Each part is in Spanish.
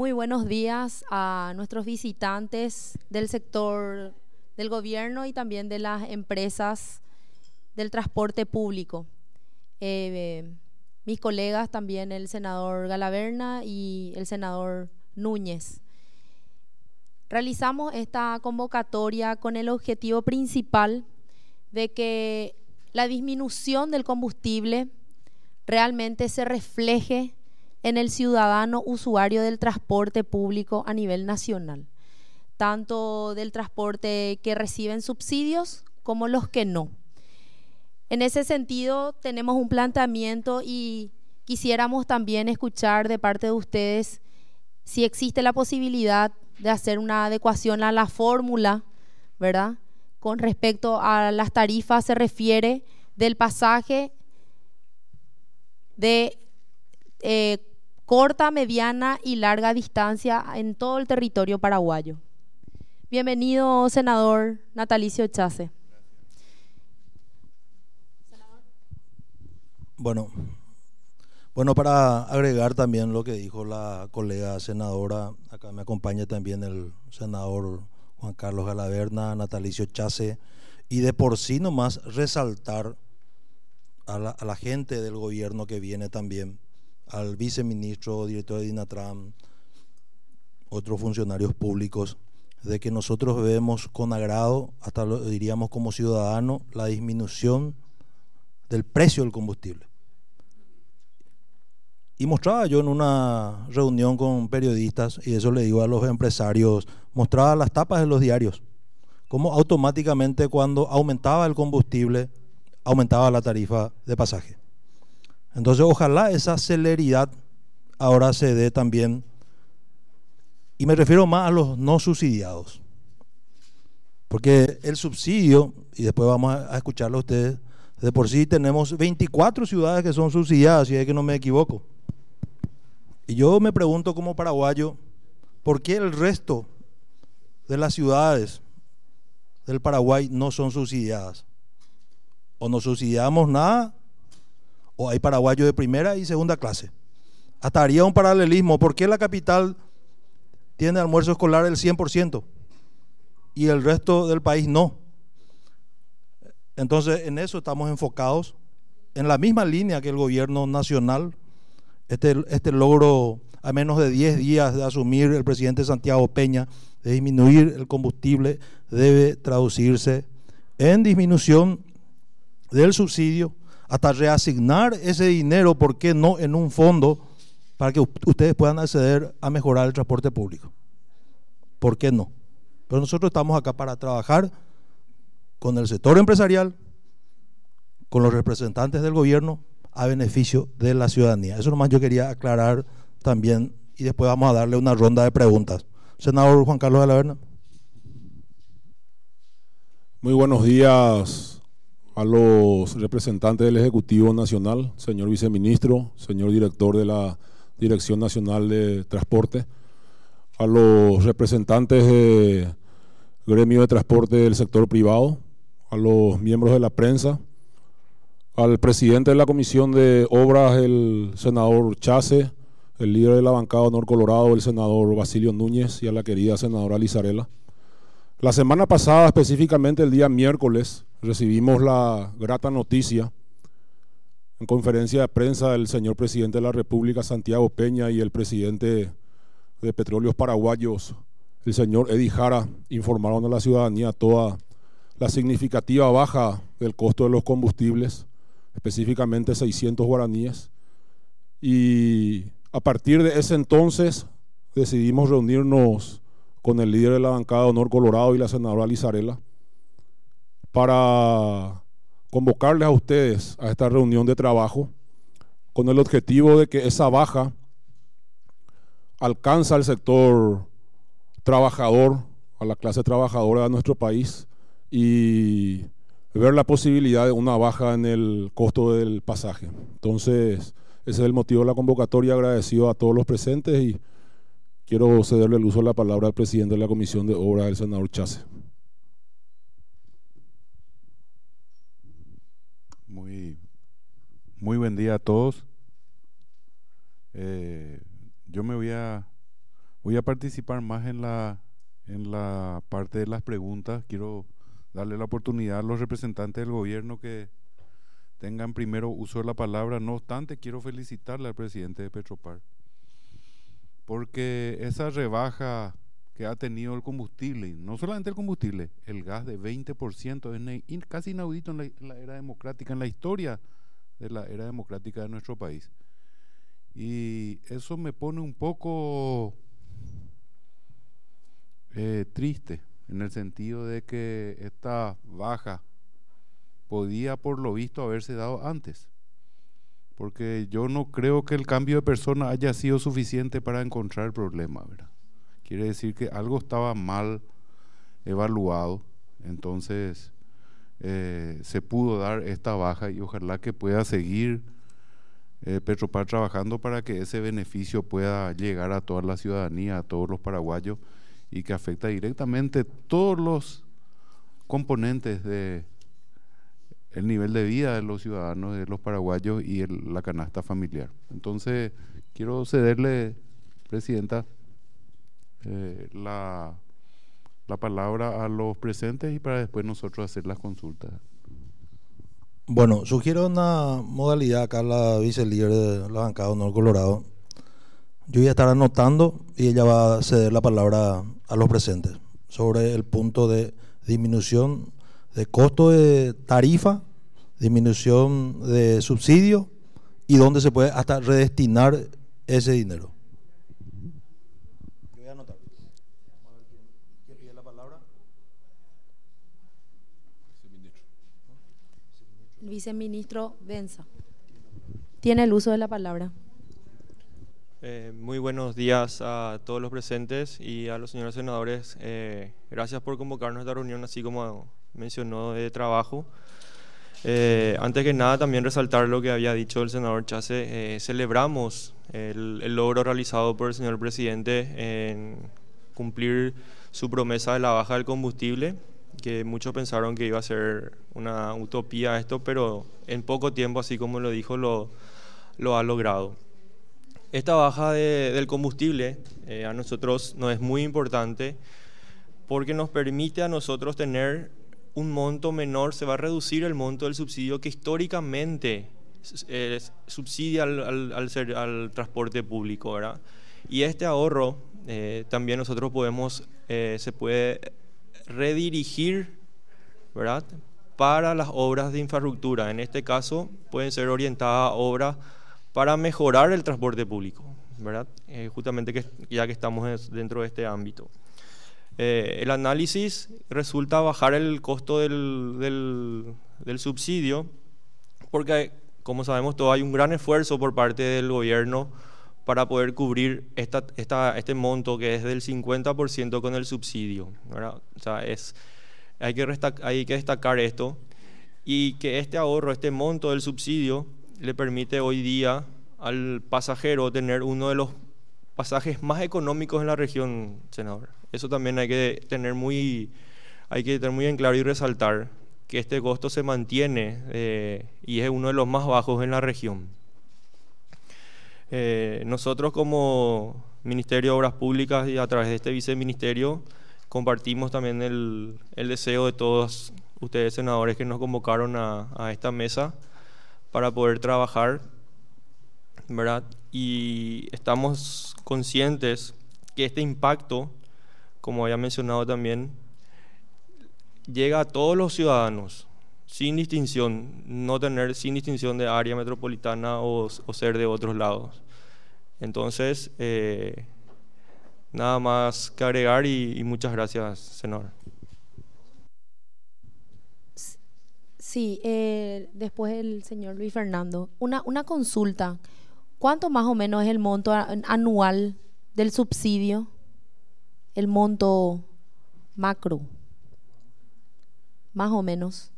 Muy buenos días a nuestros visitantes del sector del gobierno y también de las empresas del transporte público. Eh, mis colegas también, el senador Galaverna y el senador Núñez. Realizamos esta convocatoria con el objetivo principal de que la disminución del combustible realmente se refleje en el ciudadano usuario del transporte público a nivel nacional, tanto del transporte que reciben subsidios como los que no. En ese sentido, tenemos un planteamiento y quisiéramos también escuchar de parte de ustedes si existe la posibilidad de hacer una adecuación a la fórmula, ¿verdad? Con respecto a las tarifas se refiere del pasaje de eh, corta, mediana y larga distancia en todo el territorio paraguayo. Bienvenido, senador Natalicio Chase. Bueno, bueno, para agregar también lo que dijo la colega senadora, acá me acompaña también el senador Juan Carlos Galaverna, Natalicio Chase, y de por sí nomás resaltar a la gente del gobierno que viene también al viceministro, director de Dinatram, otros funcionarios públicos, de que nosotros vemos con agrado, hasta lo diríamos como ciudadano la disminución del precio del combustible. Y mostraba yo en una reunión con periodistas, y eso le digo a los empresarios, mostraba las tapas de los diarios, cómo automáticamente cuando aumentaba el combustible, aumentaba la tarifa de pasaje. Entonces ojalá esa celeridad ahora se dé también, y me refiero más a los no subsidiados, porque el subsidio, y después vamos a escucharlo a ustedes, de por sí tenemos 24 ciudades que son subsidiadas, si es que no me equivoco. Y yo me pregunto como paraguayo, ¿por qué el resto de las ciudades del Paraguay no son subsidiadas? O no subsidiamos nada o hay paraguayos de primera y segunda clase. Hasta haría un paralelismo. ¿Por qué la capital tiene almuerzo escolar el 100% y el resto del país no? Entonces, en eso estamos enfocados, en la misma línea que el gobierno nacional. Este, este logro, a menos de 10 días de asumir el presidente Santiago Peña, de disminuir el combustible, debe traducirse en disminución del subsidio hasta reasignar ese dinero, ¿por qué no en un fondo para que ustedes puedan acceder a mejorar el transporte público? ¿Por qué no? Pero nosotros estamos acá para trabajar con el sector empresarial, con los representantes del gobierno, a beneficio de la ciudadanía. Eso nomás yo quería aclarar también y después vamos a darle una ronda de preguntas. Senador Juan Carlos de la Verna. Muy buenos días, a los representantes del Ejecutivo Nacional, señor viceministro, señor director de la Dirección Nacional de Transporte, a los representantes del gremio de transporte del sector privado, a los miembros de la prensa, al presidente de la Comisión de Obras, el senador Chase, el líder de la bancada Honor Colorado, el senador Basilio Núñez y a la querida senadora Lizarela. La semana pasada, específicamente el día miércoles, recibimos la grata noticia en conferencia de prensa del señor presidente de la República, Santiago Peña, y el presidente de Petróleos Paraguayos, el señor Edi Jara, informaron a la ciudadanía toda la significativa baja del costo de los combustibles, específicamente 600 guaraníes. Y a partir de ese entonces decidimos reunirnos con el líder de la bancada Honor Colorado y la senadora Lizarela para convocarles a ustedes a esta reunión de trabajo con el objetivo de que esa baja alcanza al sector trabajador, a la clase trabajadora de nuestro país y ver la posibilidad de una baja en el costo del pasaje. Entonces, ese es el motivo de la convocatoria, agradecido a todos los presentes y quiero cederle el uso de la palabra al presidente de la Comisión de Obras, el senador Chase. Muy, muy buen día a todos. Eh, yo me voy a, voy a participar más en la, en la parte de las preguntas. Quiero darle la oportunidad a los representantes del gobierno que tengan primero uso de la palabra. No obstante, quiero felicitarle al presidente de Petropar, porque esa rebaja que ha tenido el combustible, no solamente el combustible, el gas de 20% es casi inaudito en la, era democrática, en la historia de la era democrática de nuestro país. Y eso me pone un poco eh, triste en el sentido de que esta baja podía por lo visto haberse dado antes. Porque yo no creo que el cambio de persona haya sido suficiente para encontrar el problema, ¿verdad? Quiere decir que algo estaba mal evaluado, entonces eh, se pudo dar esta baja y ojalá que pueda seguir eh, Petropar trabajando para que ese beneficio pueda llegar a toda la ciudadanía, a todos los paraguayos y que afecta directamente todos los componentes de el nivel de vida de los ciudadanos, de los paraguayos y la canasta familiar. Entonces, quiero cederle, Presidenta, eh, la, palabra a los presentes y para después nosotros hacer las consultas. Bueno, sugiero una modalidad acá la líder de la bancada Honor Colorado. Yo voy a estar anotando y ella va a ceder la palabra a los presentes sobre el punto de disminución de costo de tarifa, disminución de subsidio y dónde se puede hasta redestinar ese dinero. El viceministro Benza. Tiene el uso de la palabra. Eh, muy buenos días a todos los presentes y a los señores senadores. Eh, gracias por convocarnos a esta reunión, así como mencionó, de trabajo. Eh, antes que nada, también resaltar lo que había dicho el senador Chase. celebramos el, logro realizado por el señor presidente en cumplir su promesa de la baja del combustible que muchos pensaron que iba a ser una utopía esto, pero en poco tiempo, así como lo dijo, lo, lo ha logrado. Esta baja del combustible eh, a nosotros nos es muy importante porque nos permite a nosotros tener un monto menor, se va a reducir el monto del subsidio que históricamente eh, subsidia al, al, transporte público. ¿verdad? Y este ahorro eh, también nosotros podemos, se puede redirigir ¿verdad? para las obras de infraestructura. En este caso, pueden ser orientadas a obras para mejorar el transporte público, ¿verdad? Eh, justamente que, ya que estamos dentro de este ámbito. Eh, el análisis resulta bajar el costo del, subsidio porque, como sabemos todo hay un gran esfuerzo por parte del gobierno para poder cubrir este monto que es del 50% con el subsidio. sea, hay, que destacar esto y que este ahorro, este monto del subsidio, le permite hoy día al pasajero tener uno de los pasajes más económicos en la región, senador. Eso también hay que tener muy, hay que tener muy en claro y resaltar que este costo se mantiene eh, y es uno de los más bajos en la región. Eh, nosotros como Ministerio de Obras Públicas y a través de este viceministerio compartimos también el, deseo de todos ustedes senadores que nos convocaron a, esta mesa para poder trabajar, Y estamos conscientes que este impacto, como había mencionado también, llega a todos los ciudadanos, sin distinción, no tener sin distinción de área metropolitana o, ser de otros lados. Entonces, eh, nada más que agregar y, muchas gracias, señor. Sí, eh, después el señor Luis Fernando. Una, una consulta. ¿Cuánto más o menos es el monto anual del subsidio? El monto macro. Más o menos.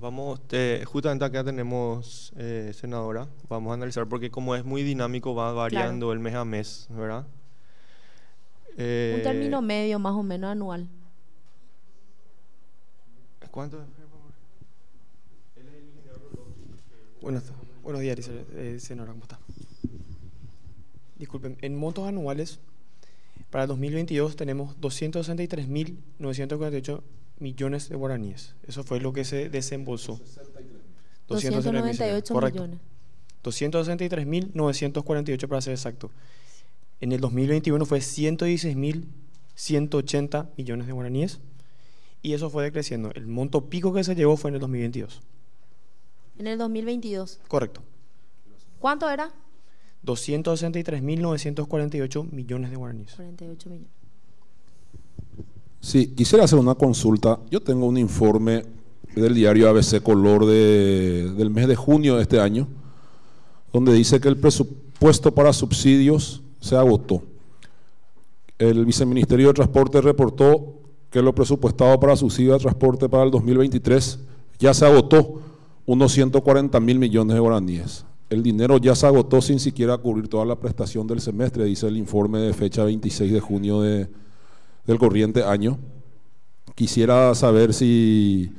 Vamos, eh, justamente acá tenemos, eh, senadora, vamos a analizar porque como es muy dinámico va variando el mes a mes, ¿verdad? Un eh, término medio más o menos anual. ¿Cuánto? Buenos, buenos días, eh, senadora, ¿cómo está? Disculpen, en montos anuales, para 2022 tenemos 263.948 millones de guaraníes. Eso fue lo que se desembolsó. 298 millones. 263.948 para ser exacto. En el 2021 fue 116.180 millones de guaraníes y eso fue decreciendo. El monto pico que se llevó fue en el 2022. En el 2022. Correcto. ¿Cuánto era? 263.948 millones de guaraníes. 48 millones. Sí, quisiera hacer una consulta. Yo tengo un informe del diario ABC Color del mes de junio de este año, donde dice que el presupuesto para subsidios se agotó. El viceministerio de Transporte reportó que lo presupuestado para subsidio de transporte para el 2023 ya se agotó, unos 140 mil millones de guaraníes. El dinero ya se agotó sin siquiera cubrir toda la prestación del semestre, dice el informe de fecha 26 de junio de del corriente año. Quisiera saber si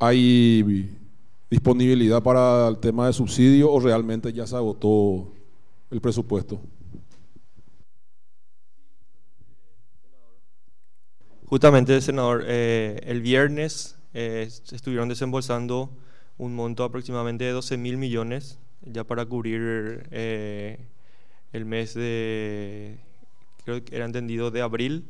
hay disponibilidad para el tema de subsidio o realmente ya se agotó el presupuesto. Justamente, senador, eh, el viernes eh, estuvieron desembolsando un monto aproximadamente de 12 mil millones ya para cubrir eh, el mes de, creo que era entendido, de abril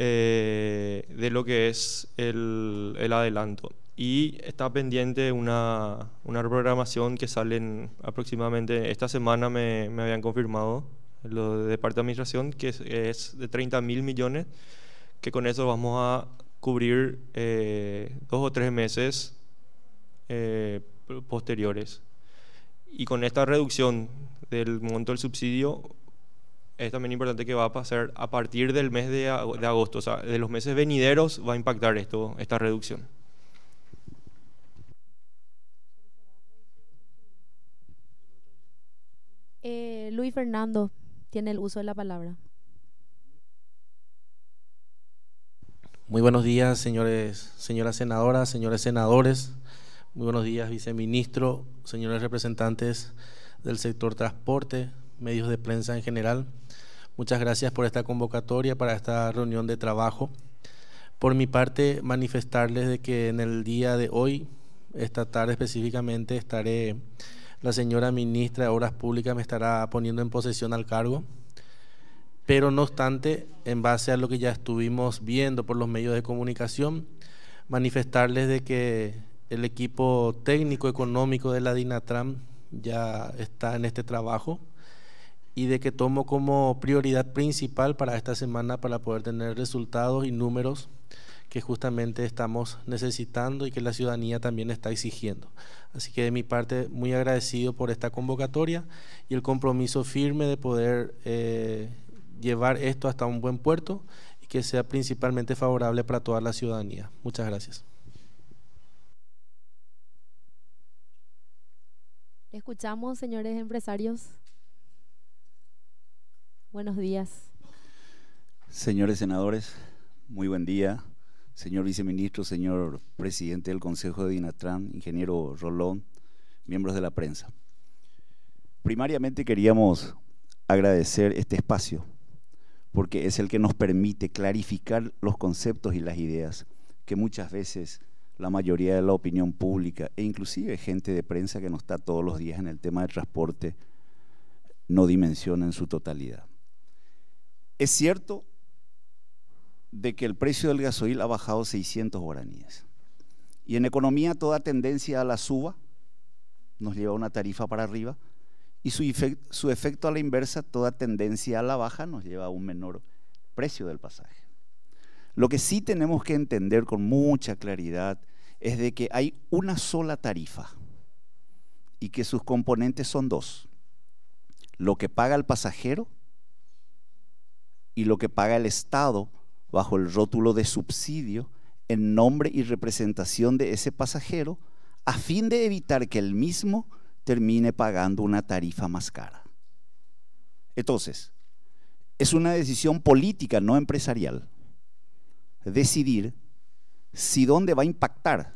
eh, de lo que es el, adelanto. Y está pendiente una, una, reprogramación que salen aproximadamente, esta semana me, me habían confirmado lo de parte de administración, que es, de 30 mil millones, que con eso vamos a cubrir eh, dos o tres meses eh, posteriores. Y con esta reducción del monto del subsidio es también importante que va a pasar a partir del mes de, agosto, o sea, de los meses venideros va a impactar esto, esta reducción. Eh, Luis Fernando tiene el uso de la palabra. Muy buenos días, señores, señoras senadoras, señores senadores. Muy buenos días, viceministro, señores representantes del sector transporte, medios de prensa en general. Muchas gracias por esta convocatoria para esta reunión de trabajo. Por mi parte, manifestarles de que en el día de hoy, esta tarde específicamente, estaré, la señora ministra de Obras Públicas me estará poniendo en posesión al cargo, pero no obstante, en base a lo que ya estuvimos viendo por los medios de comunicación, manifestarles de que el equipo técnico económico de la DINATRAM ya está en este trabajo y de que tomo como prioridad principal para esta semana para poder tener resultados y números que justamente estamos necesitando y que la ciudadanía también está exigiendo. Así que de mi parte, muy agradecido por esta convocatoria y el compromiso firme de poder eh, llevar esto hasta un buen puerto y que sea principalmente favorable para toda la ciudadanía. Muchas gracias. escuchamos, señores empresarios? Buenos días. Señores senadores, muy buen día. Señor viceministro, señor presidente del Consejo de Dinatran, ingeniero Rolón, miembros de la prensa. Primariamente queríamos agradecer este espacio porque es el que nos permite clarificar los conceptos y las ideas que muchas veces la mayoría de la opinión pública e inclusive gente de prensa que no está todos los días en el tema de transporte no dimensiona en su totalidad. Es cierto de que el precio del gasoil ha bajado 600 guaraníes. Y en economía toda tendencia a la suba nos lleva a una tarifa para arriba y su, su efecto a la inversa, toda tendencia a la baja nos lleva a un menor precio del pasaje. Lo que sí tenemos que entender con mucha claridad es de que hay una sola tarifa y que sus componentes son dos. Lo que paga el pasajero y lo que paga el Estado bajo el rótulo de subsidio en nombre y representación de ese pasajero a fin de evitar que el mismo termine pagando una tarifa más cara. Entonces, es una decisión política, no empresarial, decidir si dónde va a impactar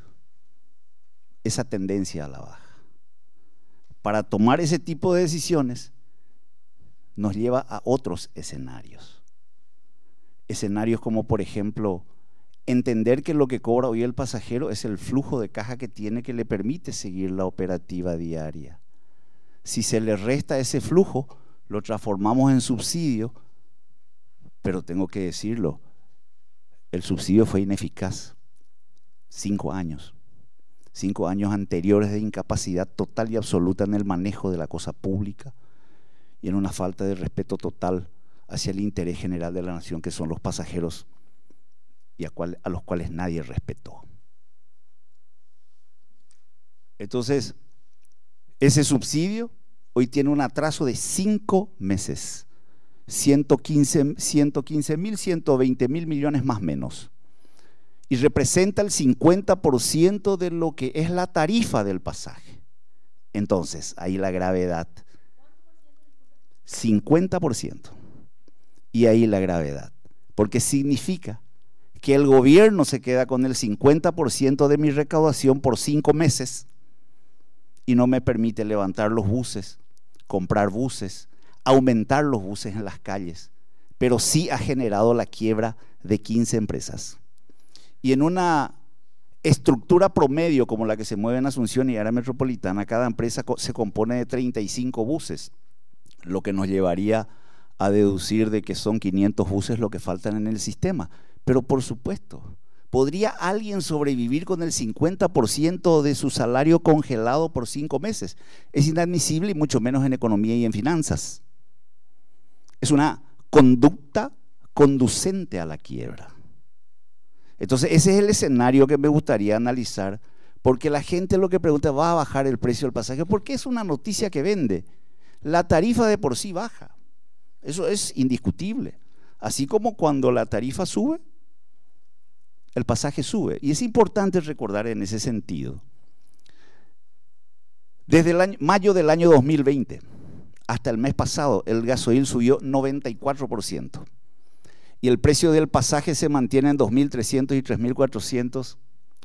esa tendencia a la baja. Para tomar ese tipo de decisiones nos lleva a otros escenarios escenarios como por ejemplo entender que lo que cobra hoy el pasajero es el flujo de caja que tiene que le permite seguir la operativa diaria. Si se le resta ese flujo, lo transformamos en subsidio, pero tengo que decirlo, el subsidio fue ineficaz. Cinco años. Cinco años anteriores de incapacidad total y absoluta en el manejo de la cosa pública y en una falta de respeto total hacia el interés general de la nación, que son los pasajeros, y a, los cuales nadie respetó. Entonces, ese subsidio hoy tiene un atraso de cinco meses. 115, 115 mil, 120 mil millones más menos. Y representa el 50% de lo que es la tarifa del pasaje. Entonces, ahí la gravedad. 50%. Y ahí la gravedad. Porque significa que el gobierno se queda con el 50% de mi recaudación por cinco meses y no me permite levantar los buses, comprar buses, aumentar los buses en las calles, pero sí ha generado la quiebra de 15 empresas. Y en una estructura promedio como la que se mueve en Asunción y área metropolitana, cada empresa se compone de 35 buses, lo que nos llevaría a deducir de que son 500 buses lo que faltan en el sistema. Pero por supuesto, ¿podría alguien sobrevivir con el 50% de su salario congelado por cinco meses? Es inadmisible y mucho menos en economía y en finanzas. Es una conducta conducente a la quiebra. Entonces, ese es el escenario que me gustaría analizar, porque la gente lo que pregunta, ¿va a bajar el precio del pasaje? Porque es una noticia que vende. La tarifa de por sí baja. Eso es indiscutible. Así como cuando la tarifa sube, el pasaje sube. Y es importante recordar en ese sentido. Desde el mayo del año 2020 hasta el mes pasado, el gasoil subió 94%. Y el precio del pasaje se mantiene en 2.300 y 3.400,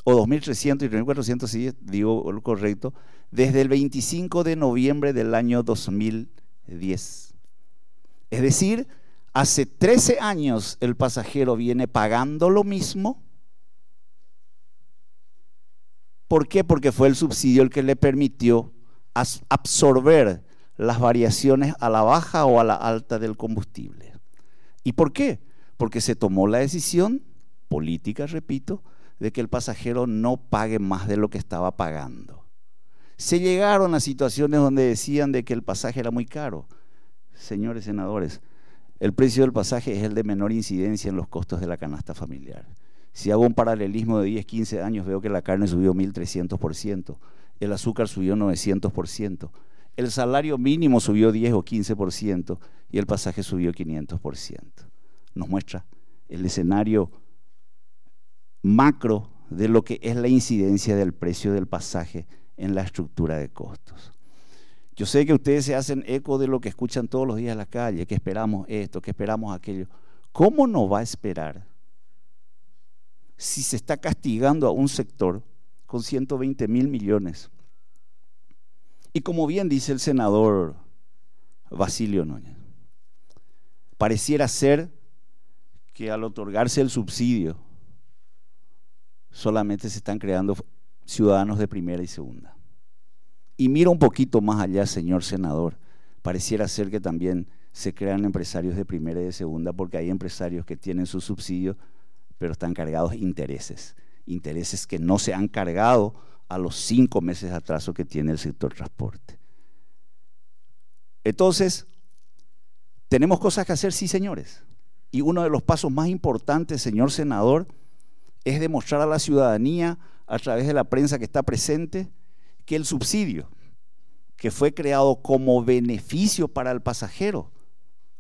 o 2.300 y 3.400, si digo lo correcto, desde el 25 de noviembre del año 2010. Es decir, hace 13 años el pasajero viene pagando lo mismo. ¿Por qué? Porque fue el subsidio el que le permitió absorber las variaciones a la baja o a la alta del combustible. ¿Y por qué? Porque se tomó la decisión política, repito, de que el pasajero no pague más de lo que estaba pagando. Se llegaron a situaciones donde decían de que el pasaje era muy caro señores senadores, el precio del pasaje es el de menor incidencia en los costos de la canasta familiar. Si hago un paralelismo de 10, 15 años, veo que la carne subió 1.300%, el azúcar subió 900%, el salario mínimo subió 10 o 15% y el pasaje subió 500%. Nos muestra el escenario macro de lo que es la incidencia del precio del pasaje en la estructura de costos. Yo sé que ustedes se hacen eco de lo que escuchan todos los días en la calle, que esperamos esto, que esperamos aquello. ¿Cómo no va a esperar si se está castigando a un sector con 120 mil millones? Y como bien dice el senador Basilio Núñez, pareciera ser que al otorgarse el subsidio solamente se están creando ciudadanos de primera y segunda. Y mira un poquito más allá, señor senador. Pareciera ser que también se crean empresarios de primera y de segunda porque hay empresarios que tienen su subsidio, pero están cargados intereses. Intereses que no se han cargado a los cinco meses de atraso que tiene el sector transporte. Entonces, tenemos cosas que hacer, sí, señores. Y uno de los pasos más importantes, señor senador, es demostrar a la ciudadanía, a través de la prensa que está presente, que el subsidio, que fue creado como beneficio para el pasajero,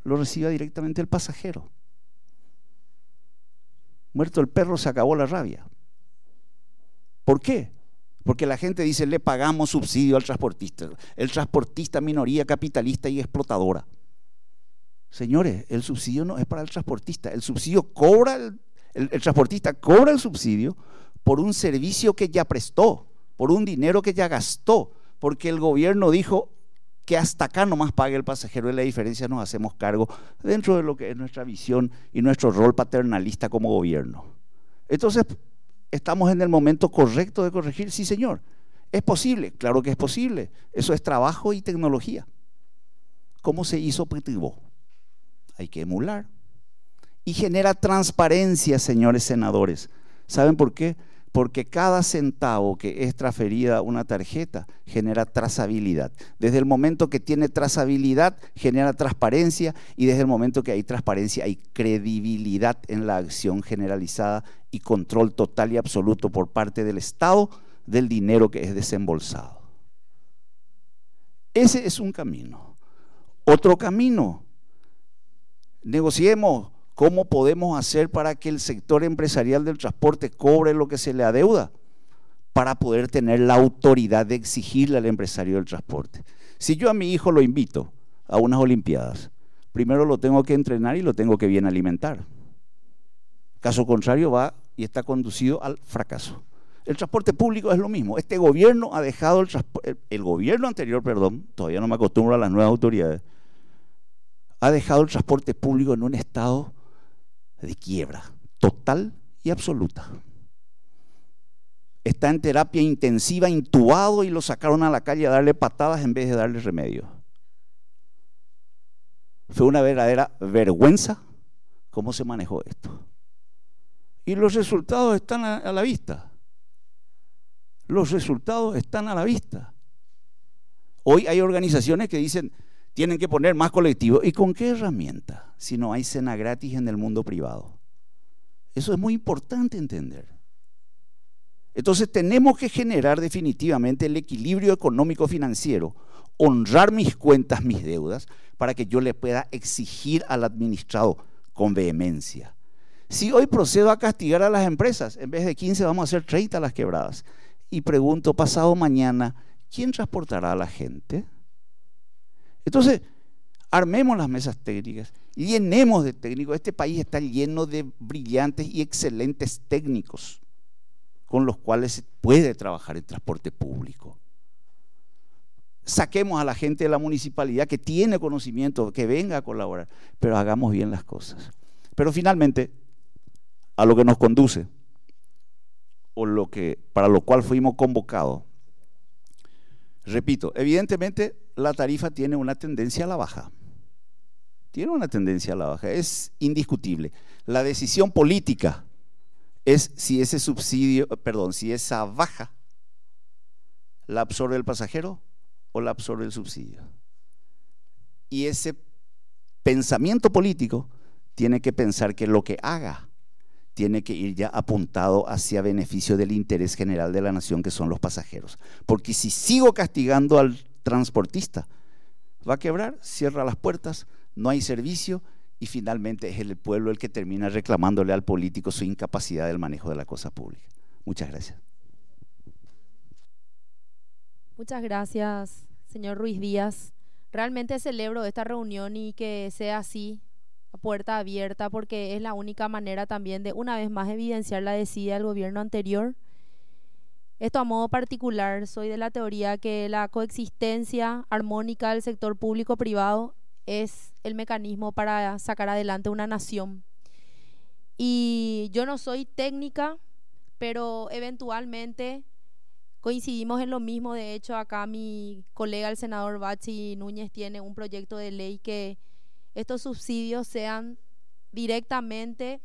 lo reciba directamente el pasajero. Muerto el perro, se acabó la rabia. ¿Por qué? Porque la gente dice, le pagamos subsidio al transportista. El transportista, minoría capitalista y explotadora. Señores, el subsidio no es para el transportista. El subsidio cobra, el, el transportista cobra el subsidio por un servicio que ya prestó por un dinero que ya gastó, porque el gobierno dijo que hasta acá nomás pague el pasajero y la diferencia nos hacemos cargo dentro de lo que es nuestra visión y nuestro rol paternalista como gobierno. Entonces, ¿estamos en el momento correcto de corregir? Sí, señor. ¿Es posible? Claro que es posible. Eso es trabajo y tecnología. ¿Cómo se hizo objetivo Hay que emular. Y genera transparencia, señores senadores. ¿Saben por qué? porque cada centavo que es transferida a una tarjeta genera trazabilidad. Desde el momento que tiene trazabilidad, genera transparencia y desde el momento que hay transparencia, hay credibilidad en la acción generalizada y control total y absoluto por parte del Estado del dinero que es desembolsado. Ese es un camino. Otro camino, negociemos ¿Cómo podemos hacer para que el sector empresarial del transporte cobre lo que se le adeuda? Para poder tener la autoridad de exigirle al empresario del transporte. Si yo a mi hijo lo invito a unas Olimpiadas, primero lo tengo que entrenar y lo tengo que bien alimentar. Caso contrario, va y está conducido al fracaso. El transporte público es lo mismo. Este gobierno ha dejado el transporte, el gobierno anterior, perdón, todavía no me acostumbro a las nuevas autoridades, ha dejado el transporte público en un estado de quiebra total y absoluta. Está en terapia intensiva, intubado y lo sacaron a la calle a darle patadas en vez de darle remedio. Fue una verdadera vergüenza cómo se manejó esto. Y los resultados están a, a la vista. Los resultados están a la vista. Hoy hay organizaciones que dicen, tienen que poner más colectivos. ¿Y con qué herramienta? Si no hay cena gratis en el mundo privado. Eso es muy importante entender. Entonces tenemos que generar definitivamente el equilibrio económico-financiero, honrar mis cuentas, mis deudas, para que yo le pueda exigir al administrado con vehemencia. Si hoy procedo a castigar a las empresas, en vez de 15 vamos a hacer 30 las quebradas, y pregunto pasado mañana, ¿quién transportará a la gente? Entonces, armemos las mesas técnicas, llenemos de técnicos. Este país está lleno de brillantes y excelentes técnicos con los cuales se puede trabajar el transporte público. Saquemos a la gente de la municipalidad que tiene conocimiento, que venga a colaborar, pero hagamos bien las cosas. Pero finalmente, a lo que nos conduce, o lo que, para lo cual fuimos convocados, Repito, evidentemente la tarifa tiene una tendencia a la baja. Tiene una tendencia a la baja, es indiscutible. La decisión política es si ese subsidio, perdón, si esa baja la absorbe el pasajero o la absorbe el subsidio. Y ese pensamiento político tiene que pensar que lo que haga tiene que ir ya apuntado hacia beneficio del interés general de la nación, que son los pasajeros. Porque si sigo castigando al transportista, va a quebrar, cierra las puertas, no hay servicio y finalmente es el pueblo el que termina reclamándole al político su incapacidad del manejo de la cosa pública. Muchas gracias. Muchas gracias, señor Ruiz Díaz. Realmente celebro esta reunión y que sea así puerta abierta porque es la única manera también de una vez más evidenciar la decida del gobierno anterior. Esto a modo particular, soy de la teoría que la coexistencia armónica del sector público-privado es el mecanismo para sacar adelante una nación. Y yo no soy técnica, pero eventualmente coincidimos en lo mismo. De hecho, acá mi colega, el senador Bachi Núñez, tiene un proyecto de ley que estos subsidios sean directamente,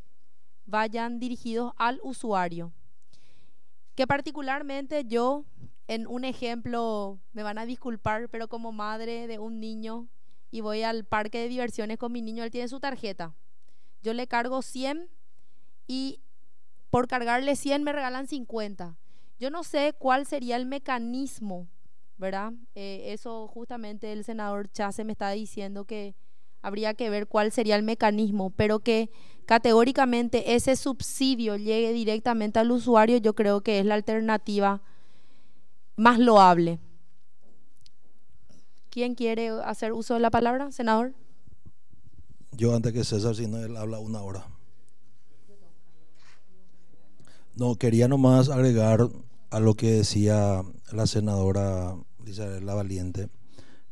vayan dirigidos al usuario. Que particularmente yo, en un ejemplo, me van a disculpar, pero como madre de un niño y voy al parque de diversiones con mi niño, él tiene su tarjeta. Yo le cargo 100 y por cargarle 100 me regalan 50. Yo no sé cuál sería el mecanismo, ¿verdad? Eh, eso justamente el senador Chase me está diciendo que habría que ver cuál sería el mecanismo, pero que categóricamente ese subsidio llegue directamente al usuario, yo creo que es la alternativa más loable. ¿Quién quiere hacer uso de la palabra, senador? Yo antes que César, si no, él habla una hora. No, quería nomás agregar a lo que decía la senadora Isabel La Valiente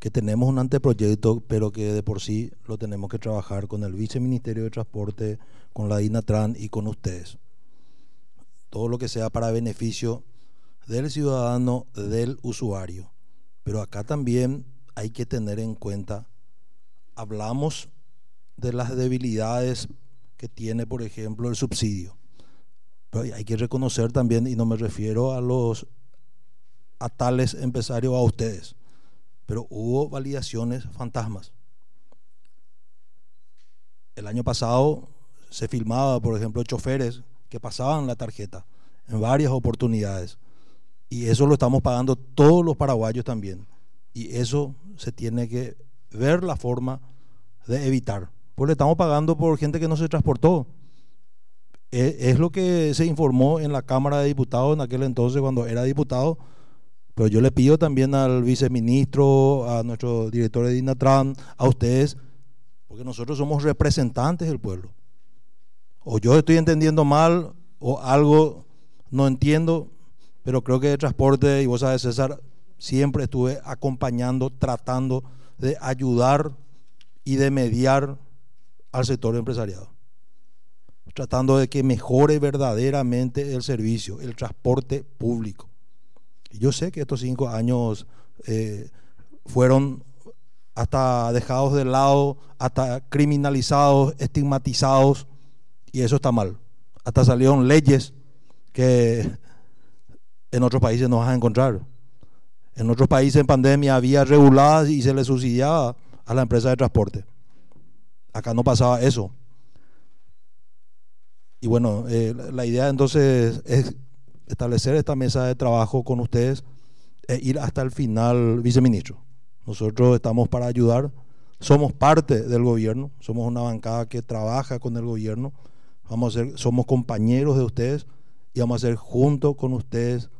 que tenemos un anteproyecto, pero que de por sí lo tenemos que trabajar con el Viceministerio de Transporte, con la DINATRAN y con ustedes. Todo lo que sea para beneficio del ciudadano, del usuario. Pero acá también hay que tener en cuenta, hablamos de las debilidades que tiene, por ejemplo, el subsidio. Pero hay que reconocer también, y no me refiero a los a tales empresarios, a ustedes pero hubo validaciones fantasmas. El año pasado se filmaba, por ejemplo, choferes que pasaban la tarjeta en varias oportunidades. Y eso lo estamos pagando todos los paraguayos también. Y eso se tiene que ver la forma de evitar. Pues le estamos pagando por gente que no se transportó. E, es, lo que se informó en la Cámara de Diputados en aquel entonces cuando era diputado pero yo le pido también al viceministro, a nuestro director de Dinatran, a ustedes, porque nosotros somos representantes del pueblo. O yo estoy entendiendo mal, o algo no entiendo, pero creo que de transporte, y vos sabes, César, siempre estuve acompañando, tratando de ayudar y de mediar al sector empresariado tratando de que mejore verdaderamente el servicio, el transporte público. Yo sé que estos cinco años eh, fueron hasta dejados de lado, hasta criminalizados, estigmatizados, y eso está mal. Hasta salieron leyes que en otros países no vas a encontrar. En otros países en pandemia había reguladas y se le subsidiaba a la empresa de transporte. Acá no pasaba eso. Y bueno, eh, la idea entonces es establecer esta mesa de trabajo con ustedes e ir hasta el final, viceministro. Nosotros estamos para ayudar, somos parte del gobierno, somos una bancada que trabaja con el gobierno, vamos a ser, somos compañeros de ustedes y vamos a hacer junto con ustedes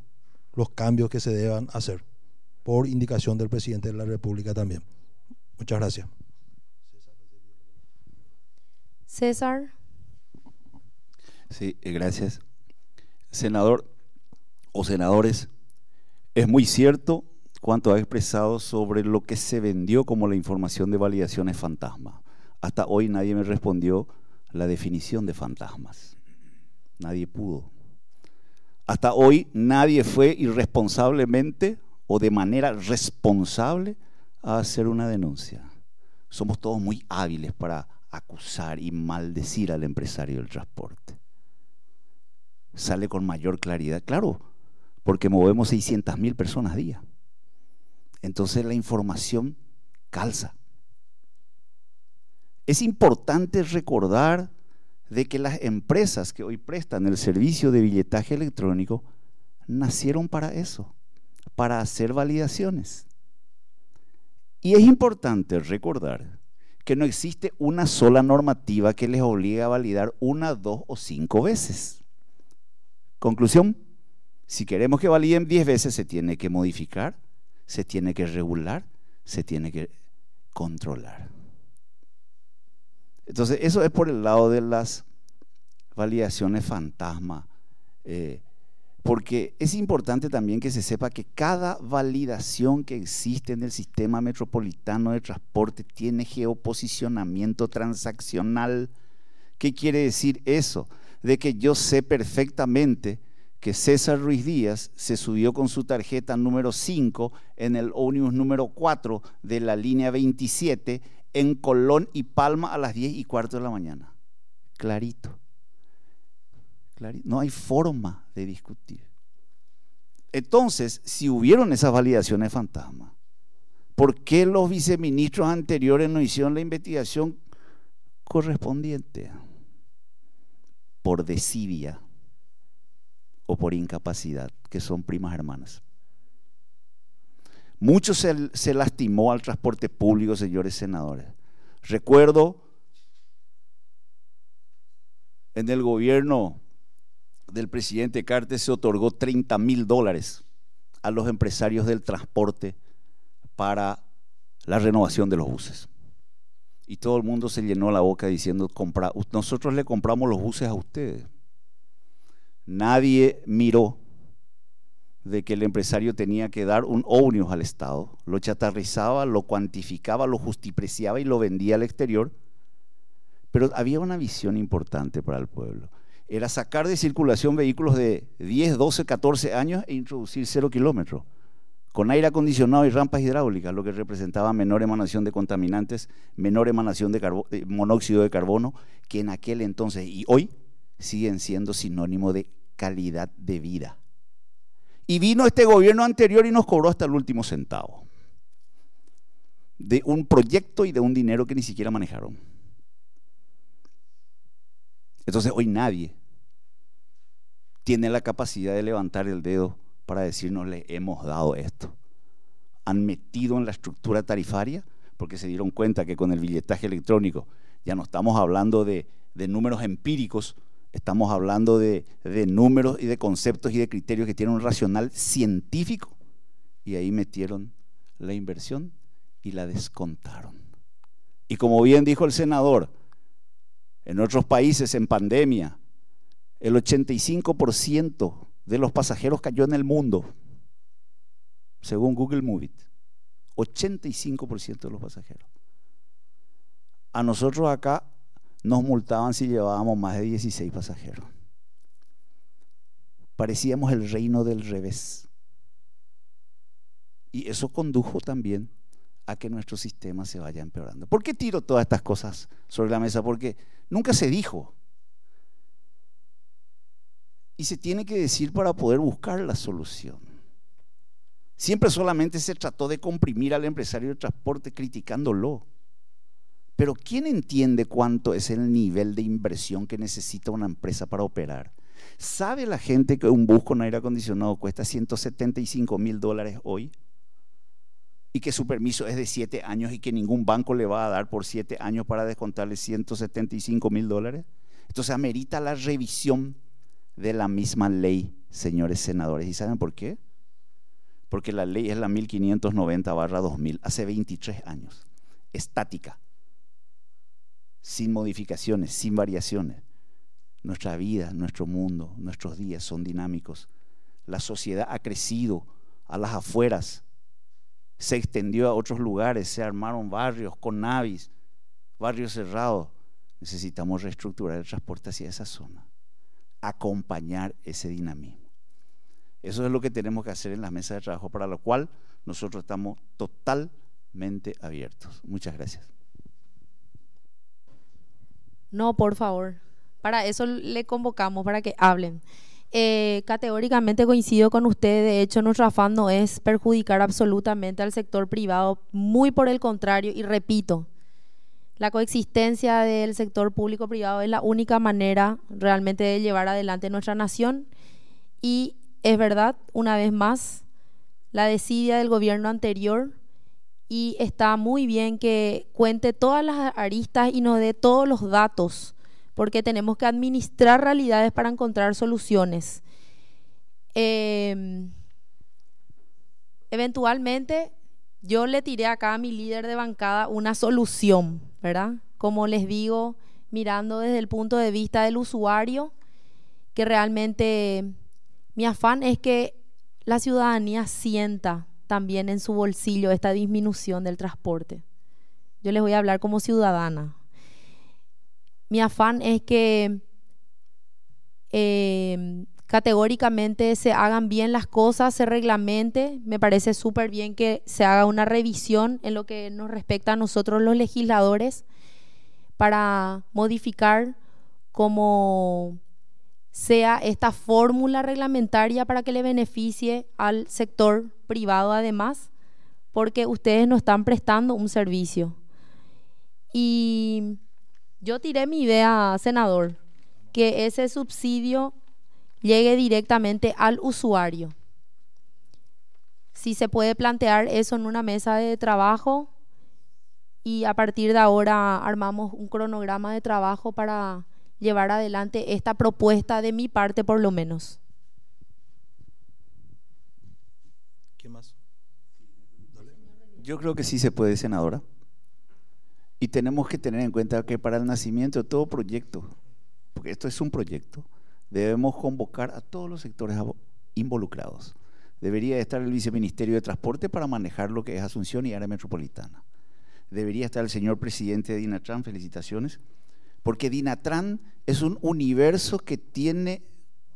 los cambios que se deban hacer, por indicación del presidente de la República también. Muchas gracias. César. Sí, eh, gracias. Senador, o senadores, es muy cierto cuanto ha expresado sobre lo que se vendió como la información de validaciones fantasma. Hasta hoy nadie me respondió la definición de fantasmas. Nadie pudo. Hasta hoy nadie fue irresponsablemente o de manera responsable a hacer una denuncia. Somos todos muy hábiles para acusar y maldecir al empresario del transporte. Sale con mayor claridad. Claro, porque movemos 600.000 personas al día. Entonces la información calza. Es importante recordar de que las empresas que hoy prestan el servicio de billetaje electrónico nacieron para eso, para hacer validaciones. Y es importante recordar que no existe una sola normativa que les obligue a validar una, dos o cinco veces. Conclusión. Si queremos que valíen 10 veces, se tiene que modificar, se tiene que regular, se tiene que controlar. Entonces, eso es por el lado de las validaciones fantasma. Eh, porque es importante también que se sepa que cada validación que existe en el sistema metropolitano de transporte tiene geoposicionamiento transaccional. ¿Qué quiere decir eso? De que yo sé perfectamente que César Ruiz Díaz se subió con su tarjeta número 5 en el ómnibus número 4 de la línea 27 en Colón y Palma a las 10 y cuarto de la mañana. Clarito. No hay forma de discutir. Entonces, si hubieron esas validaciones fantasma, ¿por qué los viceministros anteriores no hicieron la investigación correspondiente? Por desidia por incapacidad, que son primas hermanas. mucho se, lastimó al transporte público, señores senadores. Recuerdo en el gobierno del presidente Carter se otorgó 30 mil dólares a los empresarios del transporte para la renovación de los buses. Y todo el mundo se llenó la boca diciendo, nosotros le compramos los buses a ustedes. Nadie miró de que el empresario tenía que dar un ómnibus al Estado, lo chatarrizaba, lo cuantificaba, lo justipreciaba y lo vendía al exterior. Pero había una visión importante para el pueblo. Era sacar de circulación vehículos de 10, 12, 14 años e introducir cero kilómetros, con aire acondicionado y rampas hidráulicas, lo que representaba menor emanación de contaminantes, menor emanación de eh, monóxido de carbono, que en aquel entonces y hoy siguen siendo sinónimo de calidad de vida. Y vino este gobierno anterior y nos cobró hasta el último centavo de un proyecto y de un dinero que ni siquiera manejaron. Entonces hoy nadie tiene la capacidad de levantar el dedo para decirnos le hemos dado esto. Han metido en la estructura tarifaria porque se dieron cuenta que con el billetaje electrónico ya no estamos hablando de, de números empíricos, Estamos hablando de, números y de conceptos y de criterios que tienen un racional científico. Y ahí metieron la inversión y la descontaron. Y como bien dijo el senador, en otros países en pandemia, el 85% de los pasajeros cayó en el mundo, según Google Movit. 85% de los pasajeros. A nosotros acá nos multaban si llevábamos más de 16 pasajeros. Parecíamos el reino del revés. Y eso condujo también a que nuestro sistema se vaya empeorando. ¿Por qué tiro todas estas cosas sobre la mesa? Porque nunca se dijo. Y se tiene que decir para poder buscar la solución. Siempre solamente se trató de comprimir al empresario de transporte criticándolo. Pero ¿quién entiende cuánto es el nivel de inversión que necesita una empresa para operar? ¿Sabe la gente que un bus con aire acondicionado cuesta 175 mil dólares hoy? Y que su permiso es de 7 años y que ningún banco le va a dar por 7 años para descontarle 175 mil dólares. Entonces amerita la revisión de la misma ley, señores senadores. ¿Y saben por qué? Porque la ley es la 1590 barra 2000, hace 23 años, estática sin modificaciones, sin variaciones. Nuestra vida, nuestro mundo, nuestros días son dinámicos. La sociedad ha crecido a las afueras, se extendió a otros lugares, se armaron barrios con navis, barrios cerrados. Necesitamos reestructurar el transporte hacia esa zona, acompañar ese dinamismo. Eso es lo que tenemos que hacer en las mesas de trabajo, para lo cual nosotros estamos totalmente abiertos. Muchas gracias. No, por favor. Para eso le convocamos, para que hablen. Eh, categóricamente coincido con usted, de hecho nuestro afán no es perjudicar absolutamente al sector privado, muy por el contrario, y repito, la coexistencia del sector público-privado es la única manera realmente de llevar adelante nuestra nación y es verdad, una vez más, la desidia del gobierno anterior y está muy bien que cuente todas las aristas y nos dé todos los datos, porque tenemos que administrar realidades para encontrar soluciones. Em, eventualmente, yo le tiré acá a mi líder de bancada una solución, ¿verdad? Como les digo, mirando desde el punto de vista del usuario, que realmente mi afán es que la ciudadanía sienta también en su bolsillo esta disminución del transporte. Yo les voy a hablar como ciudadana. Mi afán es que em, categóricamente se hagan bien las cosas, se reglamente. Me parece súper bien que se haga una revisión en lo que nos respecta a nosotros los legisladores para modificar como sea esta fórmula reglamentaria para que le beneficie al sector privado además, porque ustedes no están prestando un servicio. Y yo tiré mi idea, senador, que ese subsidio llegue directamente al usuario. Si se puede plantear eso en una mesa de trabajo y a partir de ahora armamos un cronograma de trabajo para llevar adelante esta propuesta de mi parte por lo menos. ¿Qué más? Yo creo que sí se puede, senadora. Y tenemos que tener en cuenta que para el nacimiento de todo proyecto, porque esto es un proyecto, debemos convocar a todos los sectores involucrados. Debería estar el viceministerio de Transporte para manejar lo que es Asunción y área metropolitana. Debería estar el señor presidente de Dinatran, felicitaciones porque Dinatran es un universo que tiene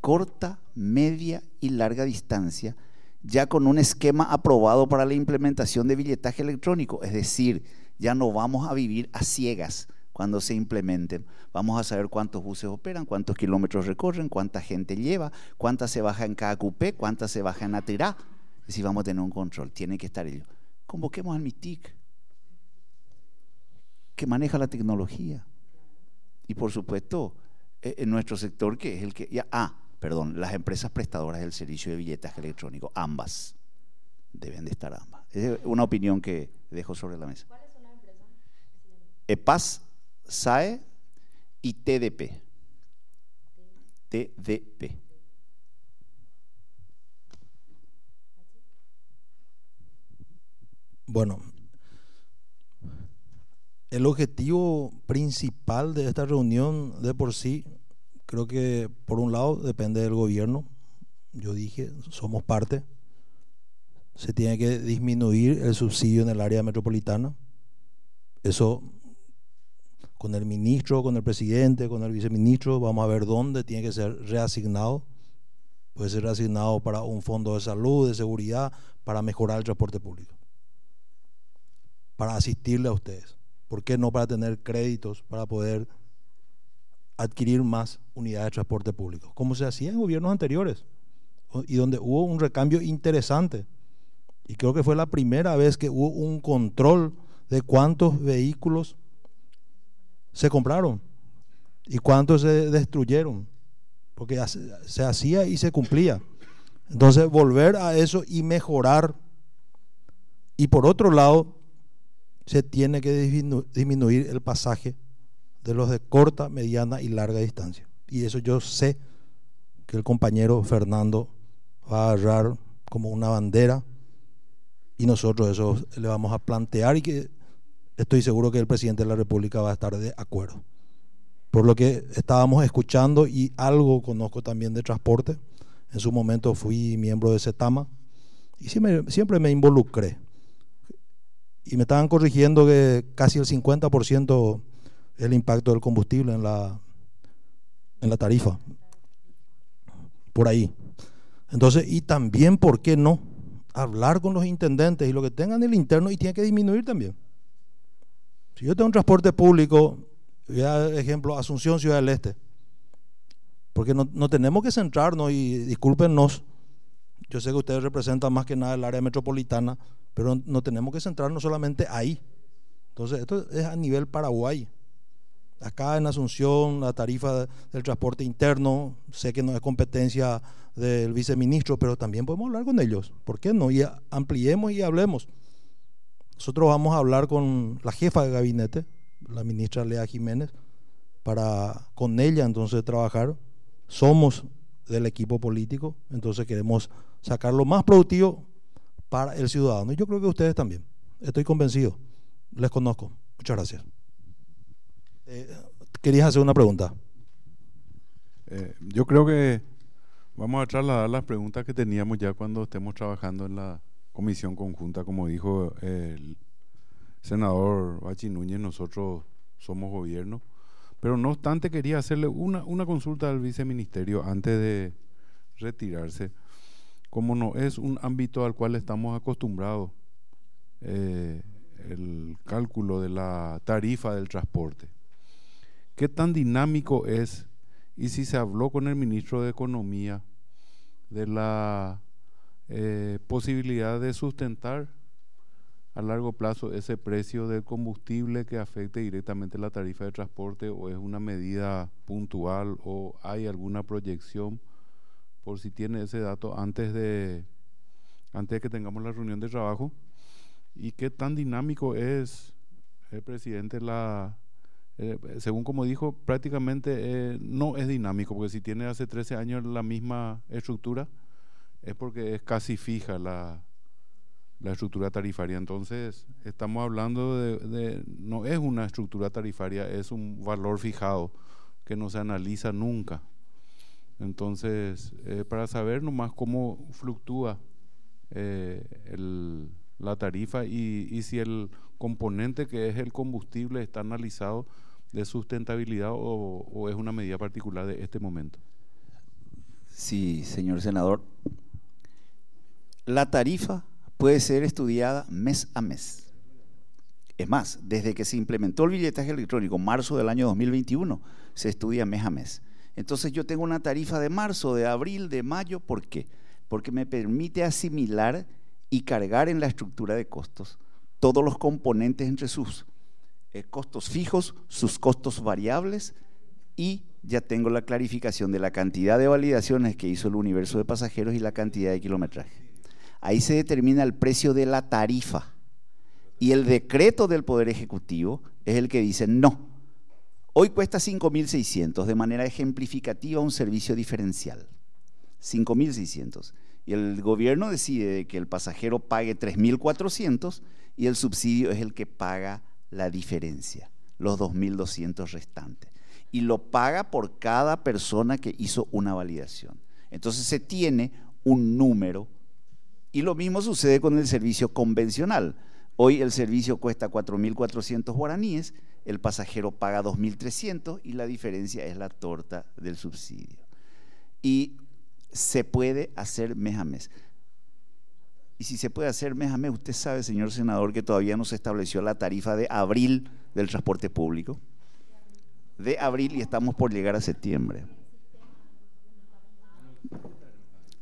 corta, media y larga distancia, ya con un esquema aprobado para la implementación de billetaje electrónico. Es decir, ya no vamos a vivir a ciegas cuando se implementen. Vamos a saber cuántos buses operan, cuántos kilómetros recorren, cuánta gente lleva, cuánta se baja en cada cupé, cuánta se baja en Atirá. Si vamos a tener un control, tiene que estar ello. Convoquemos al MITIC, que maneja la tecnología. Y por supuesto, eh, en nuestro sector, que es el que... ah, perdón, las empresas prestadoras del servicio de billetes electrónicos, ambas, deben de estar ambas. Es una opinión que dejo sobre la mesa. ¿Cuáles son las empresas? EPAS, eh, SAE y TDP. TDP. Bueno, el objetivo principal de esta reunión de por sí, creo que por un lado depende del gobierno, yo dije, somos parte, se tiene que disminuir el subsidio en el área metropolitana, eso con el ministro, con el presidente, con el viceministro, vamos a ver dónde tiene que ser reasignado, puede ser reasignado para un fondo de salud, de seguridad, para mejorar el transporte público, para asistirle a ustedes ¿Por qué no para tener créditos para poder adquirir más unidades de transporte público? Como se hacía en gobiernos anteriores y donde hubo un recambio interesante. Y creo que fue la primera vez que hubo un control de cuántos vehículos se compraron y cuántos se destruyeron, porque se hacía y se cumplía. Entonces, volver a eso y mejorar. Y por otro lado, se tiene que disminuir el pasaje de los de corta, mediana y larga distancia. Y eso yo sé que el compañero Fernando va a agarrar como una bandera y nosotros eso le vamos a plantear y que estoy seguro que el presidente de la República va a estar de acuerdo. Por lo que estábamos escuchando y algo conozco también de transporte. En su momento fui miembro de CETAMA y siempre me involucré y me estaban corrigiendo que casi el 50% el impacto del combustible en la, en la tarifa. Por ahí. Entonces, y también, ¿por qué no? Hablar con los intendentes y lo que tengan en el interno y tiene que disminuir también. Si yo tengo un transporte público, voy a ejemplo, Asunción, Ciudad del Este. Porque no, no tenemos que centrarnos y discúlpenos. Yo sé que ustedes representan más que nada el área metropolitana, pero no tenemos que centrarnos solamente ahí. Entonces, esto es a nivel Paraguay. Acá en Asunción, la tarifa del transporte interno, sé que no es competencia del viceministro, pero también podemos hablar con ellos. ¿Por qué no? Y ampliemos y hablemos. Nosotros vamos a hablar con la jefa de gabinete, la ministra Lea Jiménez, para con ella entonces trabajar. Somos del equipo político, entonces queremos sacar lo más productivo para el ciudadano. yo creo que ustedes también. Estoy convencido. Les conozco. Muchas gracias. Eh, querías hacer una pregunta. Eh, yo creo que vamos a trasladar las preguntas que teníamos ya cuando estemos trabajando en la comisión conjunta, como dijo eh, el senador Bachi Núñez, nosotros somos gobierno. Pero no obstante, quería hacerle una, una consulta al viceministerio antes de retirarse como no es un ámbito al cual estamos acostumbrados, eh, el cálculo de la tarifa del transporte. ¿Qué tan dinámico es? Y si se habló con el ministro de Economía de la eh, posibilidad de sustentar a largo plazo ese precio del combustible que afecte directamente la tarifa de transporte o es una medida puntual o hay alguna proyección por si tiene ese dato antes de, antes de que tengamos la reunión de trabajo. Y qué tan dinámico es el presidente, la, eh, según como dijo, prácticamente eh, no es dinámico, porque si tiene hace 13 años la misma estructura, es porque es casi fija la, la estructura tarifaria. Entonces, estamos hablando de, de, no es una estructura tarifaria, es un valor fijado que no se analiza nunca. Entonces, eh, para saber nomás cómo fluctúa eh, la tarifa y, si el componente que es el combustible está analizado de sustentabilidad o, es una medida particular de este momento. Sí, señor senador. La tarifa puede ser estudiada mes a mes. Es más, desde que se implementó el billetaje electrónico, marzo del año 2021, se estudia mes a mes. Entonces yo tengo una tarifa de marzo, de abril, de mayo. ¿Por qué? Porque me permite asimilar y cargar en la estructura de costos todos los componentes entre sus eh, costos fijos, sus costos variables y ya tengo la clarificación de la cantidad de validaciones que hizo el universo de pasajeros y la cantidad de kilometraje. Ahí se determina el precio de la tarifa. Y el decreto del Poder Ejecutivo es el que dice, no, Hoy cuesta 5.600, de manera ejemplificativa, un servicio diferencial. 5.600. Y el gobierno decide que el pasajero pague 3.400 y el subsidio es el que paga la diferencia, los 2.200 restantes. Y lo paga por cada persona que hizo una validación. Entonces se tiene un número. Y lo mismo sucede con el servicio convencional. Hoy el servicio cuesta 4.400 guaraníes el pasajero paga 2.300 y la diferencia es la torta del subsidio. Y se puede hacer mes a mes. Y si se puede hacer mes a mes, usted sabe, señor senador, que todavía no se estableció la tarifa de abril del transporte público. De abril y estamos por llegar a septiembre.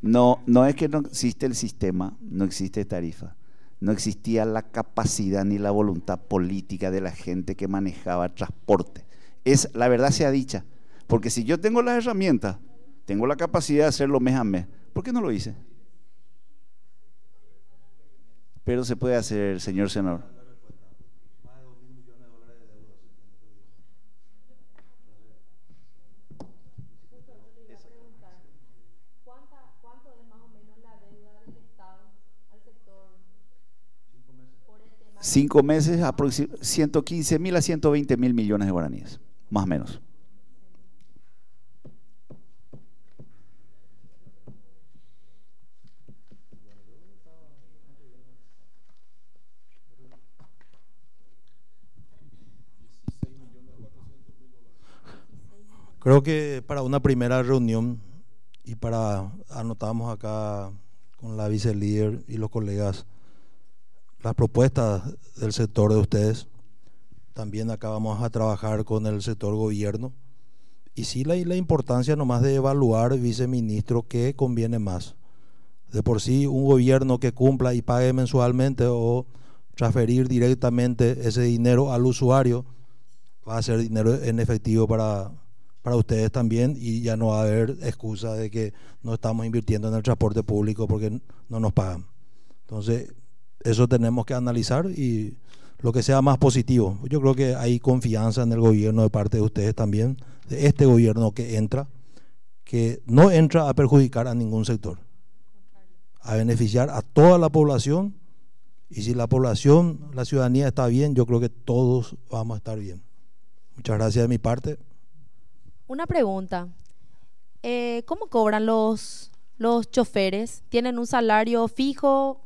No, no es que no existe el sistema, no existe tarifa no existía la capacidad ni la voluntad política de la gente que manejaba transporte. Es la verdad sea dicha, porque si yo tengo las herramientas, tengo la capacidad de hacerlo mes a mes, ¿por qué no lo hice? Pero se puede hacer, señor senador. cinco meses, 115 mil a 120 mil millones de guaraníes, más o menos. Creo que para una primera reunión y para anotamos acá con la vice líder y los colegas las propuestas del sector de ustedes. También acá vamos a trabajar con el sector gobierno. Y sí la, la importancia nomás de evaluar, viceministro, qué conviene más. De por sí, un gobierno que cumpla y pague mensualmente o transferir directamente ese dinero al usuario va a ser dinero en efectivo para, para ustedes también y ya no va a haber excusa de que no estamos invirtiendo en el transporte público porque no nos pagan. Entonces, eso tenemos que analizar y lo que sea más positivo. Yo creo que hay confianza en el gobierno de parte de ustedes también, de este gobierno que entra, que no entra a perjudicar a ningún sector, a beneficiar a toda la población y si la población, la ciudadanía está bien, yo creo que todos vamos a estar bien. Muchas gracias de mi parte. Una pregunta. Eh, ¿Cómo cobran los, los choferes? ¿Tienen un salario fijo?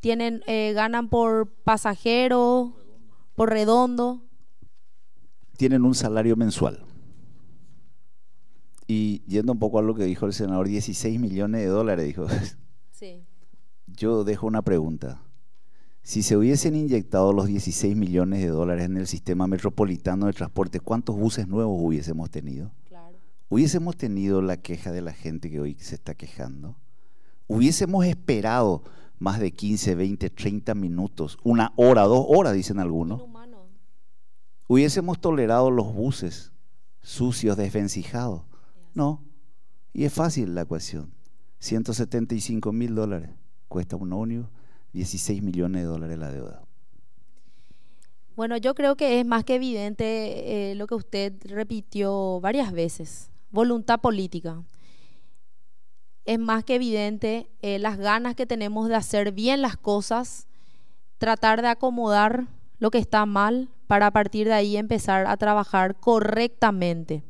tienen eh, ganan por pasajero, por redondo. Tienen un salario mensual. Y yendo un poco a lo que dijo el senador, 16 millones de dólares, dijo. Sí. Yo dejo una pregunta. Si se hubiesen inyectado los 16 millones de dólares en el sistema metropolitano de transporte, ¿cuántos buses nuevos hubiésemos tenido? ¿Hubiésemos tenido la queja de la gente que hoy se está quejando? ¿Hubiésemos esperado más de 15, 20, 30 minutos, una hora, dos horas, dicen algunos. Hubiésemos tolerado los buses sucios, desvencijados. No. Y es fácil la ecuación. 175 mil dólares cuesta un ómnibus, 16 millones de dólares la deuda. Bueno, yo creo que es más que evidente eh, lo que usted repitió varias veces, voluntad política es más que evidente eh, las ganas que tenemos de hacer bien las cosas, tratar de acomodar lo que está mal para a partir de ahí empezar a trabajar correctamente.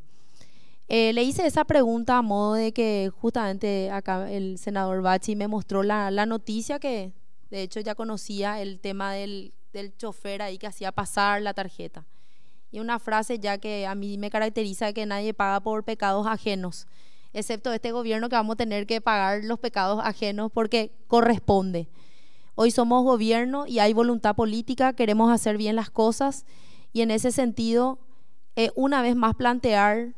Eh, le hice esa pregunta a modo de que justamente acá el senador Bachi me mostró la, noticia que de hecho ya conocía el tema del, del chofer ahí que hacía pasar la tarjeta. Y una frase ya que a mí me caracteriza que nadie paga por pecados ajenos excepto este gobierno que vamos a tener que pagar los pecados ajenos porque corresponde. Hoy somos gobierno y hay voluntad política, queremos hacer bien las cosas y en ese sentido, eh, una vez más plantear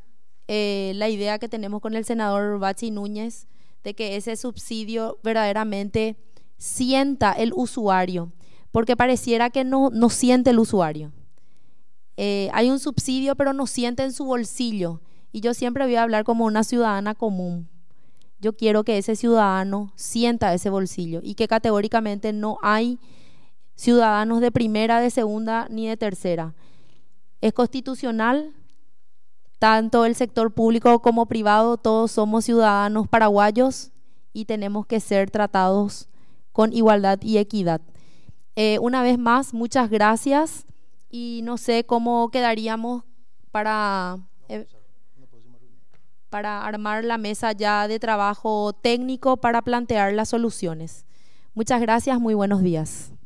eh, la idea que tenemos con el senador Bachi Núñez de que ese subsidio verdaderamente sienta el usuario, porque pareciera que no, no siente el usuario. Eh, hay un subsidio, pero no siente en su bolsillo. Y yo siempre voy a hablar como una ciudadana común. Yo quiero que ese ciudadano sienta ese bolsillo y que categóricamente no hay ciudadanos de primera, de segunda ni de tercera. Es constitucional, tanto el sector público como privado, todos somos ciudadanos paraguayos y tenemos que ser tratados con igualdad y equidad. Eh, una vez más, muchas gracias y no sé cómo quedaríamos para... Eh, para armar la mesa ya de trabajo técnico para plantear las soluciones. Muchas gracias, muy buenos días.